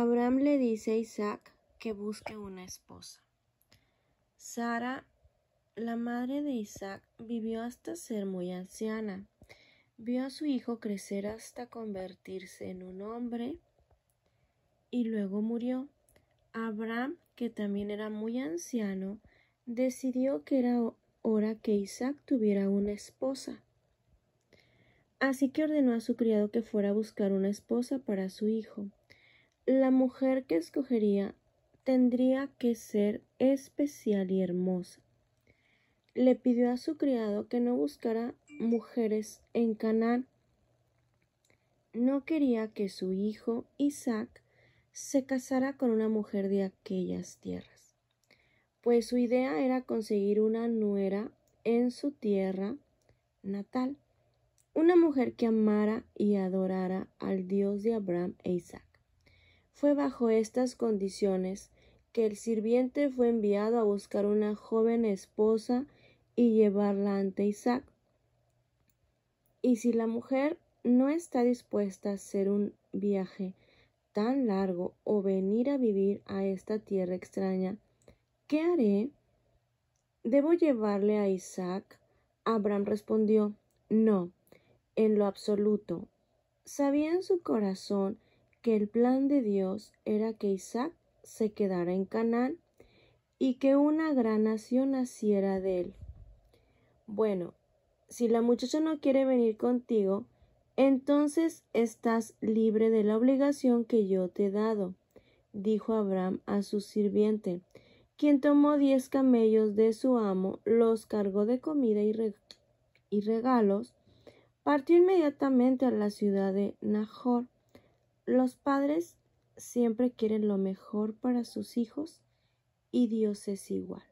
Abraham le dice a Isaac que busque una esposa. Sara, la madre de Isaac, vivió hasta ser muy anciana. Vio a su hijo crecer hasta convertirse en un hombre y luego murió. Abraham, que también era muy anciano, decidió que era hora que Isaac tuviera una esposa. Así que ordenó a su criado que fuera a buscar una esposa para su hijo. La mujer que escogería tendría que ser especial y hermosa. Le pidió a su criado que no buscara mujeres en Canaán. No quería que su hijo Isaac se casara con una mujer de aquellas tierras, pues su idea era conseguir una nuera en su tierra natal, una mujer que amara y adorara al Dios de Abraham e Isaac. Fue bajo estas condiciones que el sirviente fue enviado a buscar una joven esposa y llevarla ante Isaac. Y si la mujer no está dispuesta a hacer un viaje tan largo o venir a vivir a esta tierra extraña, ¿qué haré? ¿Debo llevarle a Isaac? Abraham respondió, No, en lo absoluto. Sabía en su corazón que el plan de Dios era que Isaac se quedara en Canaán y que una gran nación naciera de él. Bueno, si la muchacha no quiere venir contigo, entonces estás libre de la obligación que yo te he dado, dijo Abraham a su sirviente, quien tomó diez camellos de su amo, los cargó de comida y, regalos, partió inmediatamente a la ciudad de Nahor los padres siempre quieren lo mejor para sus hijos y Dios es igual.